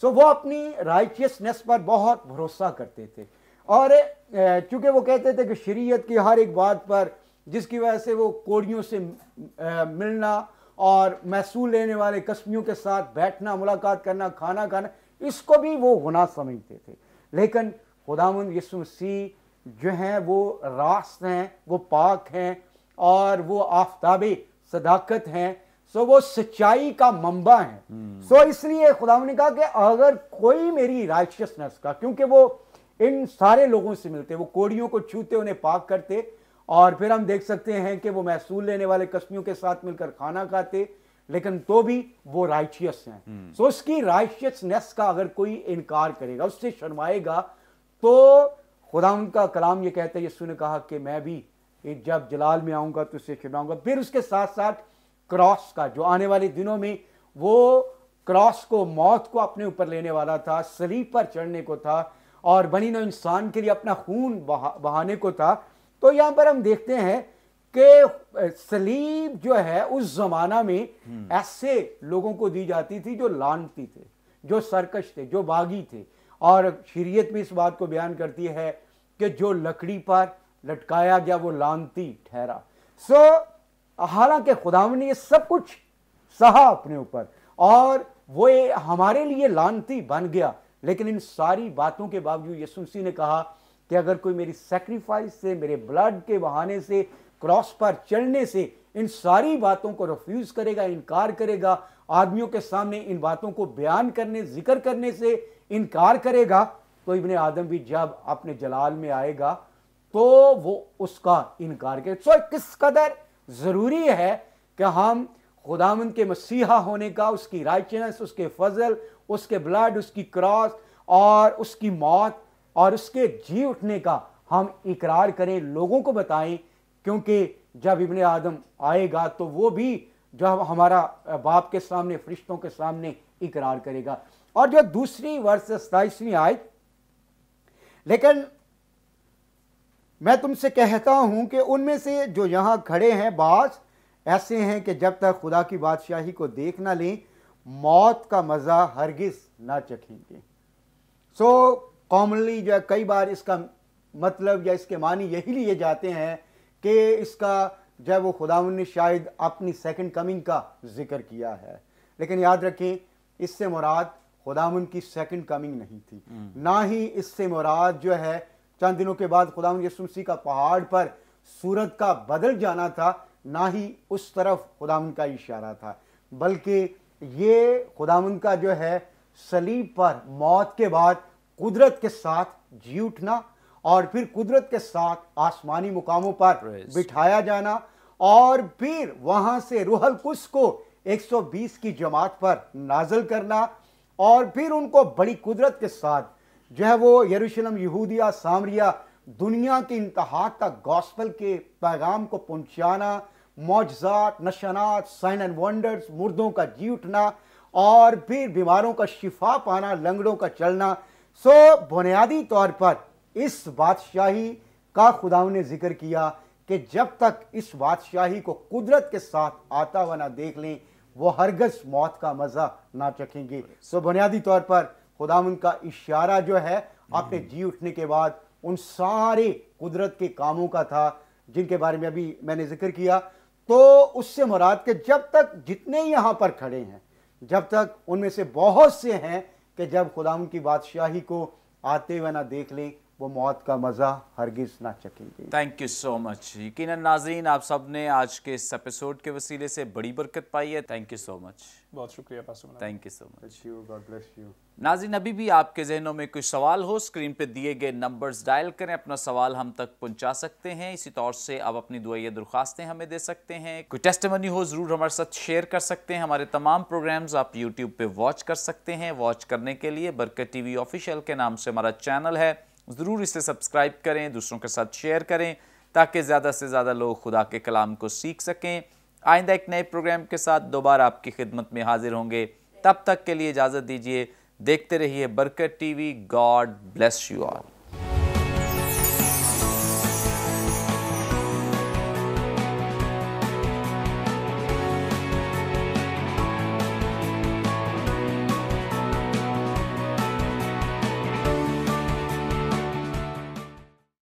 सो so, वो अपनी राइटियसनेस पर बहुत भरोसा करते थे और चूंकि वो कहते थे कि शरीयत की हर एक बात पर जिसकी वजह से वो कोड़ियों से मिलना और महसूल लेने वाले कस्मियों के साथ बैठना मुलाकात करना खाना खाना इसको भी वो गुना समझते थे लेकिन खुदाम यसु मसीह जो हैं वो रास्त हैं वो पाक हैं और वो आफ्ताब सदाकत हैं सो वो सच्चाई का मंबा है सो हम्म। इसलिए खुदा ने कहा कि अगर कोई मेरी राइशियसनेस का क्योंकि वो इन सारे लोगों से मिलते वो कोड़ियों को छूते उन्हें पाक करते और फिर हम देख सकते हैं कि वो महसूल लेने वाले कस्मियों के साथ मिलकर खाना खाते लेकिन तो भी वो राइचियस हैं सो हम्म। उसकी राइशियसनेस का अगर कोई इनकार करेगा उससे शर्माएगा तो खुदा उनका कलाम ये कहता है यस्सू ने कहा कि मैं भी जब जलाल में आऊंगा तो उससे शर्माऊंगा फिर उसके साथ साथ क्रॉस का जो आने वाले दिनों में वो क्रॉस को मौत को अपने ऊपर लेने वाला था सलीब पर चढ़ने को था और बनी न इंसान के लिए अपना खून बहा बहाने को था तो यहाँ पर हम देखते हैं कि सलीब जो है उस जमाना में हम्म। ऐसे लोगों को दी जाती थी जो लानती थे जो सरकश थे जो बागी थे और शरीयत में इस बात को बयान करती है कि जो लकड़ी पर लटकाया गया वो लानती ठहरा सो so, हालांकि खुदावन ने ये सब कुछ सहा अपने ऊपर और वो हमारे लिए लानती बन गया लेकिन इन सारी बातों के बावजूद यसुसी ने कहा कि अगर कोई मेरी सेक्रीफाइस से मेरे ब्लड के बहाने से क्रॉस पर चढ़ने से इन सारी बातों को रिफ्यूज करेगा इनकार करेगा आदमियों के सामने इन बातों को बयान करने जिक्र करने से इनकार करेगा तो इबन आदम भी जब अपने जलाल में आएगा तो वो उसका इनकार करे सो किस कदर ज़रूरी है कि हम खुदा के मसीहा होने का उसकी राइचनेस उसके फजल उसके ब्लड उसकी क्रॉस और उसकी मौत और उसके जी उठने का हम इकरार करें लोगों को बताएं क्योंकि जब इबन आदम आएगा तो वो भी जब हमारा बाप के सामने फरिश्तों के सामने इकरार करेगा और जो दूसरी वर्ष सताइसवीं आए लेकिन मैं तुमसे कहता हूँ कि उनमें से जो यहाँ खड़े हैं बास ऐसे हैं कि जब तक खुदा की बादशाही को देख ना लें मौत का मज़ा हरगिज़ ना चखेंगे सो so, कॉमनली जो कई बार इसका मतलब या इसके मानी यही लिए जाते हैं कि इसका जो वो खुदा ने शायद अपनी सेकंड कमिंग का जिक्र किया है लेकिन याद रखें इससे मुराद खुदा की सेकंड कमिंग नहीं थी हम्म। ना ही इससे मुराद जो है चंद दिनों के बाद खुदा यसुमसी का पहाड़ पर सूरत का बदल जाना था ना ही उस तरफ खुदावन का इशारा था बल्कि ये खुदावन का जो है सलीब पर मौत के बाद कुदरत के साथ जी उठना और फिर कुदरत के साथ आसमानी मुकामों पर बिठाया जाना और फिर वहां से रूहल कुश को 120 की जमात पर नाजल करना और फिर उनको बड़ी कुदरत के साथ जो है वो यरूशलम यहूदिया सामरिया दुनिया के इंतहा तक गॉस्पल के पैगाम को पहुंचाना मौजात नशनात साइन एंड वंडर्स मुर्दों का जी उठना और फिर बीमारों का शिफा पाना लंगड़ों का चलना सो बुनियादी तौर पर इस बादशाही का खुदा ने जिक्र किया कि जब तक इस बादशाही को कुदरत के साथ आता हुआ ना देख लें वो हरगज मौत का मज़ा ना चखेंगे सो बुनियादी तौर पर खुदा उनका इशारा जो है आपने हम्म। जी उठने के बाद उन सारे कुदरत के कामों का था जिनके बारे में अभी मैंने जिक्र किया तो उससे मुराद के जब तक जितने यहाँ पर खड़े हैं जब तक उनमें से बहुत से हैं कि जब खुदा की बादशाही को आते हुए ना देख लें वो मौत का मज़ा हरगिज़ ना चखेंगे थैंक यू सो मच यकीन नाजरीन आप सब ने आज के इस एपिसोड के वसीले से बड़ी बरकत पाई है थैंक यू सो मच बहुत शुक्रिया thank you so much you God bless you नाजिन अभी भी आपके जहनों में कोई सवाल हो स्क्रीन पे दिए गए नंबर्स डायल करें अपना सवाल हम तक पहुंचा सकते हैं इसी तौर से आप अपनी दुआई दरख्वास्तें हमें दे सकते हैं कोई टेस्टमनी हो ज़रूर हमारे साथ शेयर कर सकते हैं हमारे तमाम प्रोग्राम्स आप यूट्यूब पे वॉच कर सकते हैं वॉच करने के लिए बरकत टीवी ऑफिशियल के नाम से हमारा चैनल है ज़रूर इसे सब्सक्राइब करें दूसरों के साथ शेयर करें ताकि ज़्यादा से ज़्यादा लोग खुदा के कलाम को सीख सकें आइंदा एक नए प्रोग्राम के साथ दोबारा आपकी खिदमत में हाजिर होंगे तब तक के लिए इजाज़त दीजिए देखते रहिए Barkat TV God bless you all